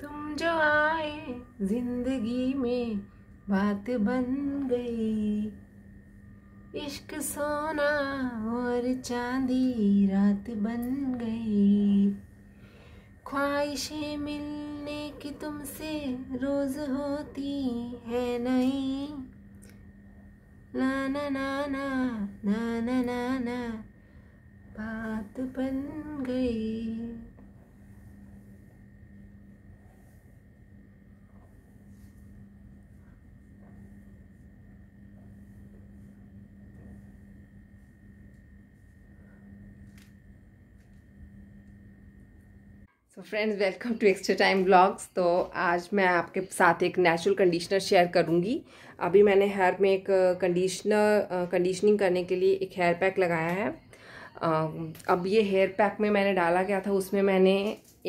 तुम जो आए जिंदगी में बात बन गई इश्क सोना और चांदी रात बन गई ख्वाहिशें मिलने की तुमसे रोज होती है नहीं ना ना ना ना ना ना ना, ना बात बन गई so friends welcome to extra time blogs तो आज मैं आपके साथ एक नेचुरल कंडीशनर शेयर करूँगी अभी मैंने हेयर में एक कंडीशनर कंडीशनिंग करने के लिए एक हेयर पैक लगाया है अब ये हेयर पैक में मैंने डाला क्या था उसमें मैंने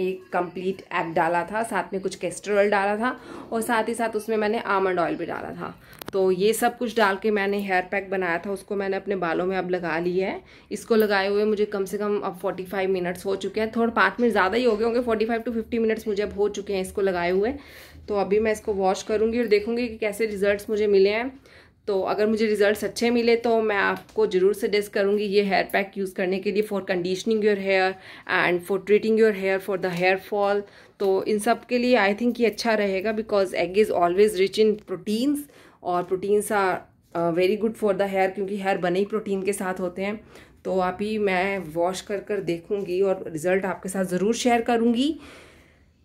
एक कंप्लीट एग डाला था साथ में कुछ कैस्टर ऑयल डाला था और साथ ही साथ उसमें मैंने आमंड ऑयल भी डाला था तो ये सब कुछ डाल के मैंने हेयर पैक बनाया था उसको मैंने अपने बालों में अब लगा लिया है इसको लगाए हुए मुझे कम से कम अब 45 मिनट्स हो चुके हैं थोड़ा पाँच मिनट ज़्यादा ही हो गए होंगे 45 टू 50 मिनट्स मुझे अब हो चुके हैं इसको लगाए हुए तो अभी मैं इसको वॉश करूँगी और देखूँगी कि कैसे रिजल्ट मुझे मिले हैं तो अगर मुझे रिजल्ट अच्छे मिले तो मैं आपको ज़रूर सजेस्ट करूँगी ये हेयर पैक यूज़ करने के लिए for conditioning your hair and for treating your hair for the hair fall तो इन सब के लिए आई थिंक ये अच्छा रहेगा because egg is always rich in proteins और proteins are very good for the hair क्योंकि हेयर बने ही प्रोटीन के साथ होते हैं तो आप ही मैं वॉश कर कर देखूँगी और रिज़ल्ट आपके साथ ज़रूर शेयर करूँगी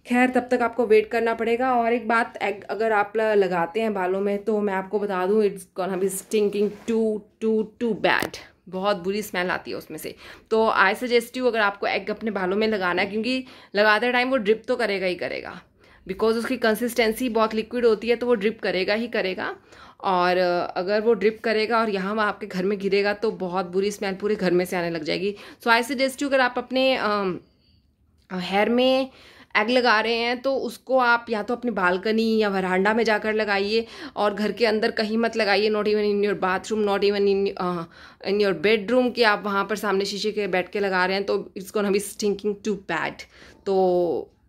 खैर तब तक आपको वेट करना पड़ेगा और एक बात अगर आप लगाते हैं बालों में तो मैं आपको बता दूँ it's gonna be stinking too too too bad बहुत बुरी स्मेल आती है उसमें से तो आई सजेस्ट यू अगर आपको एग अपने बालों में लगाना है क्योंकि लगाते टाइम वो ड्रिप तो करेगा ही करेगा बिकॉज उसकी कंसिस्टेंसी बहुत लिक्विड होती है तो वो ड्रिप करेगा ही करेगा और अगर वो ड्रिप करेगा और यहाँ आपके घर में गिरेगा तो बहुत बुरी स्मेल पूरे घर में से आने लग जाएगी सो आई सजेस्ट यू अगर आप अपने हेयर में एग लगा रहे हैं तो उसको आप या तो अपनी बालकनी या वरांडा में जाकर लगाइए और घर के अंदर कहीं मत लगाइए not even in your bathroom not even in in your bedroom कि आप वहाँ पर सामने शीशे के बैठ के लगा रहे हैं तो it's gone is stinking too bad तो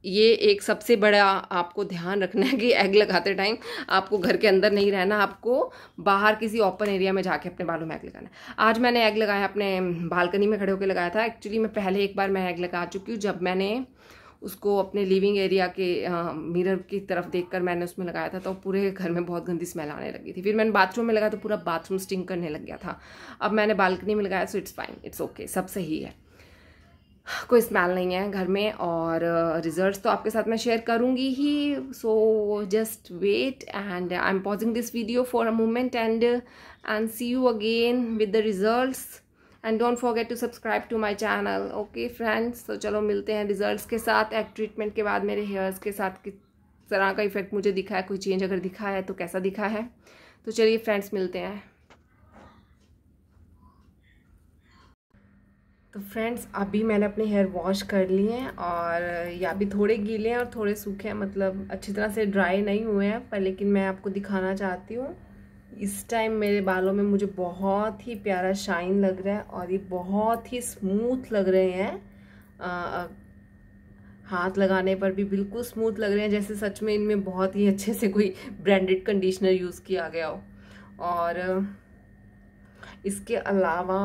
ये एक सबसे बड़ा आपको ध्यान रखना है कि एग लगाते टाइम आपको घर के अंदर नहीं रहना आपको बाहर किसी ओपन एरिया में जाके अपने बालों में एग लगाना आज मैंने एग लगाया अपने बालकनी में खड़े होकर लगाया था एक्चुअली मैं पहले एक बार मैं एग लगा चुकी हूँ जब मैंने उसको अपने लिविंग एरिया के मिरर की तरफ देखकर मैंने उसमें लगाया था तो पूरे घर में बहुत गंदी स्मेल आने लगी थी फिर मैंने बाथरूम में लगाया तो पूरा बाथरूम स्टिंग करने लग गया था अब मैंने बालकनी में लगाया so it's fine it's okay सब सही है कोई स्मेल नहीं है घर में और रिजल्ट्स uh, तो आपके साथ मैं शेयर करूँगी ही so just wait and I am pausing this video for a moment and and see you again with the results and don't forget to subscribe to my channel okay friends तो चलो मिलते हैं results के साथ एक treatment के बाद मेरे हेयर्स के साथ किस तरह का इफेक्ट मुझे दिखा है कोई चेंज अगर दिखा है तो कैसा दिखा है तो चलिए फ्रेंड्स मिलते हैं तो फ्रेंड्स अभी मैंने अपने हेयर वॉश कर लिए हैं और ये अभी थोड़े गीले हैं और थोड़े सूखे हैं मतलब अच्छी तरह से ड्राई नहीं हुए हैं पर लेकिन मैं आपको दिखाना चाहती हूँ इस टाइम मेरे बालों में मुझे बहुत ही प्यारा शाइन लग रहा है और ये बहुत ही स्मूथ लग रहे हैं आ, हाथ लगाने पर भी बिल्कुल स्मूथ लग रहे हैं जैसे सच में इनमें बहुत ही अच्छे से कोई ब्रांडेड कंडीशनर यूज़ किया गया हो और इसके अलावा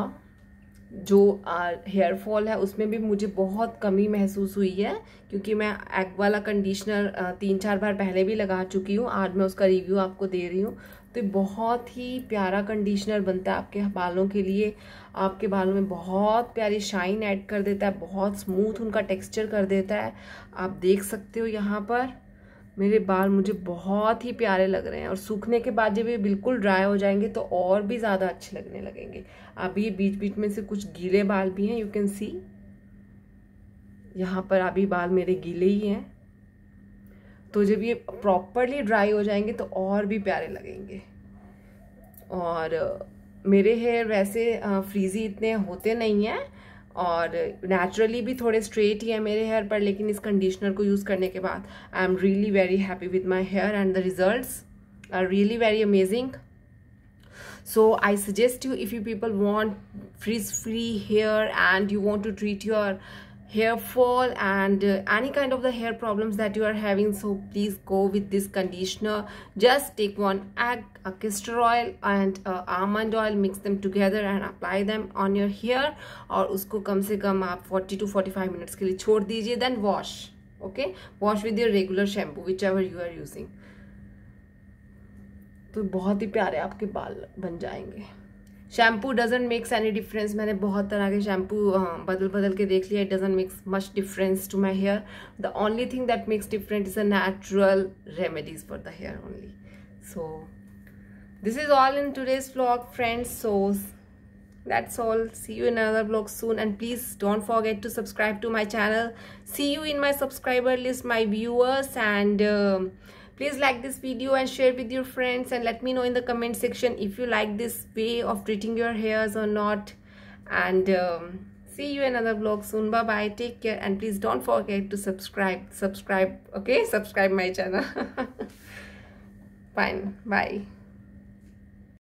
जो हेयर फॉल है उसमें भी मुझे बहुत कमी महसूस हुई है क्योंकि मैं एग वाला कंडीशनर तीन चार बार पहले भी लगा चुकी हूँ आज मैं उसका रिव्यू आपको दे रही हूँ तो बहुत ही प्यारा कंडीशनर बनता है आपके बालों के लिए आपके बालों में बहुत प्यारी शाइन ऐड कर देता है बहुत स्मूथ उनका टेक्सचर कर देता है आप देख सकते हो यहाँ पर मेरे बाल मुझे बहुत ही प्यारे लग रहे हैं और सूखने के बाद जब ये बिल्कुल ड्राई हो जाएंगे तो और भी ज़्यादा अच्छे लगने लगेंगे अभी बीच बीच में से कुछ गीले बाल भी हैं यू कैन सी यहाँ पर अभी बाल मेरे गीले ही हैं तो जब ये प्रॉपरली ड्राई हो जाएंगे तो और भी प्यारे लगेंगे और मेरे हेयर वैसे फ्रीजी इतने होते नहीं हैं और नेचुरली भी थोड़े स्ट्रेट ही है मेरे हेयर पर लेकिन इस कंडीशनर को यूज़ करने के बाद I am really very happy with my hair and the result are really very amazing so I suggest you if you people want frizz free hair and you want to treat your hair fall and uh, any kind of the hair problems that you are having so please go with this conditioner just take one egg a castor oil and uh, almond oil mix them together and apply them on your hair or usko kam se kam aap 40 to 45 minutes ke liye chhod dijiye then wash okay wash with your regular shampoo whichever you are using to bahut hi pyare aapke baal ban jayenge shampoo doesn't makes any difference मैंने बहुत तरह के shampoo बदल बदल के देख लिया it doesn't makes much difference to my hair the only thing that makes different is a natural remedies for the hair only so this is all in today's blog friends so that's all see you in other blog soon and please don't forget to subscribe to my channel see you in my subscriber list my viewers and please like this video and share with your friends and let me know in the comment section if you like this way of treating your hairs or not and um, see you another vlog soon bye bye take care and please don't forget to subscribe subscribe okay subscribe my channel fine bye